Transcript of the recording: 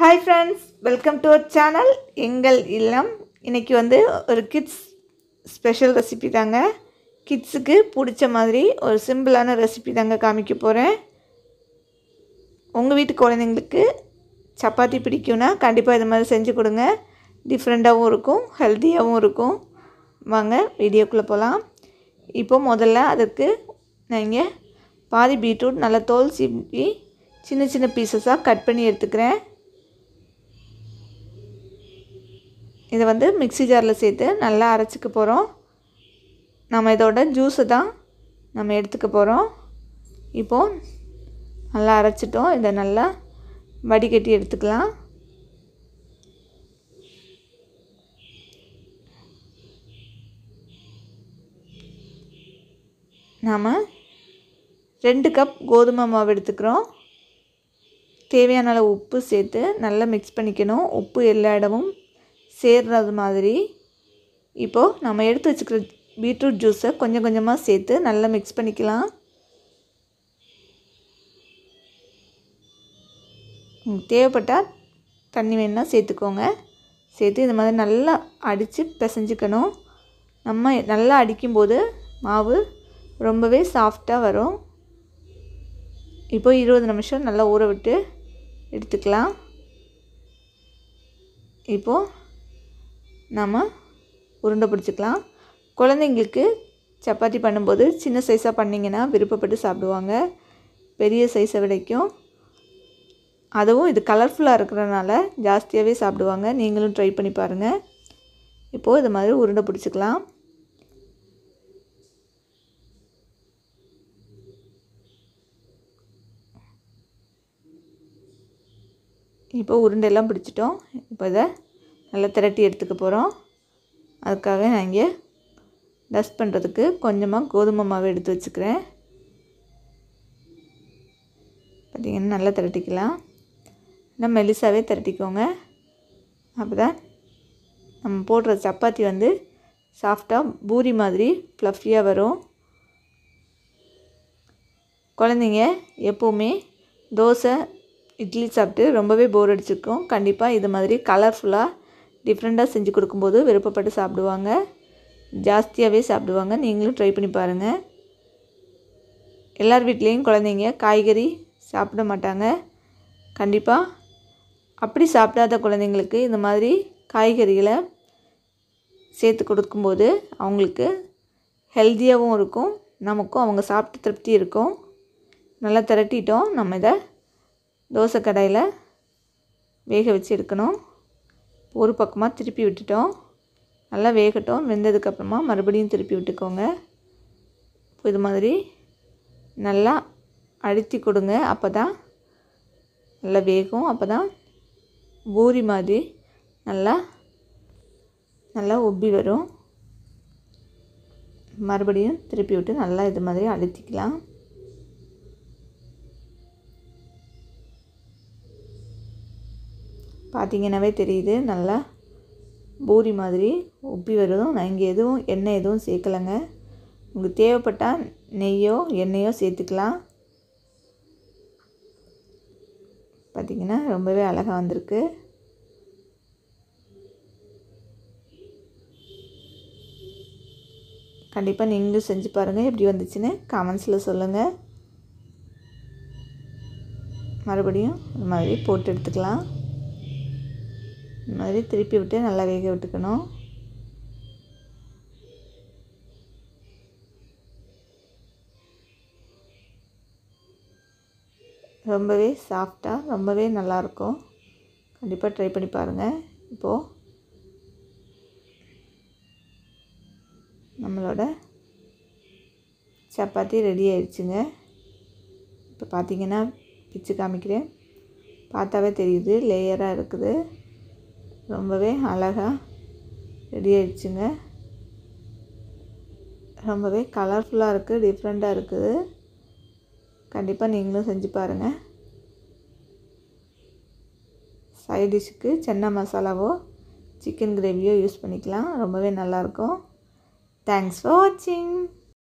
hi friends welcome to our channel எங்கள் இல்லம் இன்றைக்கி வந்து ஒரு கிட்ஸ் ஸ்பெஷல் ரெசிபி தாங்க கிட்ஸுக்கு பிடிச்ச மாதிரி ஒரு சிம்பிளான ரெசிபி தாங்க காமிக்க போகிறேன் உங்கள் வீட்டு குழந்தைங்களுக்கு சப்பாத்தி பிடிக்கும்னா கண்டிப்பாக இது மாதிரி செஞ்சு கொடுங்க டிஃப்ரெண்ட்டாகவும் இருக்கும் ஹெல்த்தியாகவும் இருக்கும் வாங்க வீடியோக்குள்ளே போகலாம் இப்போ முதல்ல அதுக்கு நீங்கள் பாதி பீட்ரூட் நல்லா தோல் சிம்பி சின்ன சின்ன பீசஸாக கட் பண்ணி எடுத்துக்கிறேன் இதை வந்து மிக்சி ஜாரில் சேர்த்து நல்லா அரைச்சிக்க போகிறோம் நம்ம இதோட ஜூஸை தான் நம்ம எடுத்துக்க போகிறோம் இப்போது நல்லா அரைச்சிட்டோம் இதை நல்லா வடிகட்டி எடுத்துக்கலாம் நாம் ரெண்டு கப் கோதுமை மாவு எடுத்துக்கிறோம் தேவையான அளவு உப்பு சேர்த்து நல்லா மிக்ஸ் பண்ணிக்கணும் உப்பு எல்லா இடமும் சேர்றது மாதிரி இப்போது நம்ம எடுத்து வச்சுக்கிற பீட்ரூட் ஜூஸை கொஞ்சம் கொஞ்சமாக சேர்த்து நல்லா மிக்ஸ் பண்ணிக்கலாம் தேவைப்பட்டால் தண்ணி வேணால் சேர்த்துக்கோங்க சேர்த்து இது மாதிரி நல்லா அடித்து பிசைஞ்சிக்கணும் நம்ம நல்லா அடிக்கும்போது மாவு ரொம்பவே சாஃப்டாக வரும் இப்போ இருபது நிமிஷம் நல்லா ஊற விட்டு எடுத்துக்கலாம் இப்போது நாம் உருண்டை பிடிச்சிக்கலாம் குழந்தைங்களுக்கு சப்பாத்தி பண்ணும்போது சின்ன சைஸாக பண்ணிங்கன்னா விருப்பப்பட்டு சாப்பிடுவாங்க பெரிய சைஸை விடைக்கும் அதுவும் இது கலர்ஃபுல்லாக இருக்கிறனால ஜாஸ்தியாகவே சாப்பிடுவாங்க நீங்களும் ட்ரை பண்ணி பாருங்கள் இப்போது இது மாதிரி உருண்டை பிடிச்சிக்கலாம் இப்போ உருண்டையெல்லாம் பிடிச்சிட்டோம் இப்போ இதை நல்லா திரட்டி எடுத்துக்க போகிறோம் அதுக்காக நான் இங்கே டஸ்ட் பண்ணுறதுக்கு கொஞ்சமாக கோதுமை மாவு எடுத்து வச்சுக்கிறேன் பார்த்திங்கன்னா நல்லா திரட்டிக்கலாம் இன்னும் மெலிசாவே திரட்டிக்கோங்க அப்போ தான் நம்ம போடுற சப்பாத்தி வந்து சாஃப்டாக பூரி மாதிரி ஃப்ளஃபியாக வரும் குழந்தைங்க எப்போவுமே தோசை இட்லி சாப்பிட்டு ரொம்பவே போர் அடிச்சிருக்கோம் கண்டிப்பாக இது மாதிரி கலர்ஃபுல்லாக டிஃப்ரெண்ட்டாக செஞ்சு கொடுக்கும்போது விருப்பப்பட்டு சாப்பிடுவாங்க ஜாஸ்தியாகவே சாப்பிடுவாங்க நீங்களும் ட்ரை பண்ணி பாருங்கள் எல்லார் வீட்லேயும் குழந்தைங்க காய்கறி சாப்பிட மாட்டாங்க கண்டிப்பாக அப்படி சாப்பிடாத குழந்தைங்களுக்கு இந்த மாதிரி காய்கறிகளை சேர்த்து கொடுக்கும்போது அவங்களுக்கு ஹெல்த்தியாகவும் இருக்கும் நமக்கும் அவங்க சாப்பிட்டு திருப்தி இருக்கும் நல்லா திரட்டிட்டோம் நம்ம இதை தோசை கடையில் வேக வச்சு எடுக்கணும் ஒரு பக்கமாக திருப்பி விட்டுட்டோம் நல்லா வேகட்டும் வெந்ததுக்கப்புறமா மறுபடியும் திருப்பி விட்டுக்கோங்க இப்போ இது மாதிரி நல்லா அழுத்தி கொடுங்க அப்போ தான் நல்லா வேகும் அப்போ தான் பூரி மாதிரி நல்லா நல்லா ஒப்பி வரும் மறுபடியும் திருப்பி விட்டு நல்லா இது மாதிரி அழுத்திக்கலாம் பார்த்திங்கனாவே தெரியுது நல்லா பூரி மாதிரி உப்பி வரும் நான் இங்கே எதுவும் எண்ணெய் எதுவும் சேர்க்கலைங்க உங்களுக்கு தேவைப்பட்டால் நெய்யோ எண்ணெயோ சேர்த்துக்கலாம் பார்த்திங்கன்னா ரொம்பவே அழகாக வந்திருக்கு கண்டிப்பாக நீங்களும் செஞ்சு பாருங்கள் எப்படி வந்துச்சுன்னு கமெண்ட்ஸில் சொல்லுங்கள் மறுபடியும் இந்த மாதிரி போட்டு எடுத்துக்கலாம் இந்த மாதிரி திருப்பி விட்டு நல்லா வேக விட்டுக்கணும் ரொம்பவே சாஃப்டாக ரொம்பவே நல்லாயிருக்கும் கண்டிப்பாக ட்ரை பண்ணி பாருங்கள் இப்போது நம்மளோட சப்பாத்தி ரெடி ஆயிடுச்சுங்க இப்போ பார்த்திங்கன்னா பிச்சு காமிக்கிறேன் பார்த்தாவே தெரியுது லேயராக இருக்குது ரொம்பவே அழகாக ரெடி ஆயிடுச்சுங்க ரொம்பவே கலர்ஃபுல்லாக இருக்குது டிஃப்ரெண்ட்டாக இருக்குது கண்டிப்பாக நீங்களும் செஞ்சு பாருங்கள் சைட் டிஷ்ஷுக்கு சென்னை மசாலாவோ சிக்கன் கிரேவியோ யூஸ் பண்ணிக்கலாம் ரொம்பவே நல்லாயிருக்கும் தேங்க்ஸ் ஃபார் வாட்சிங்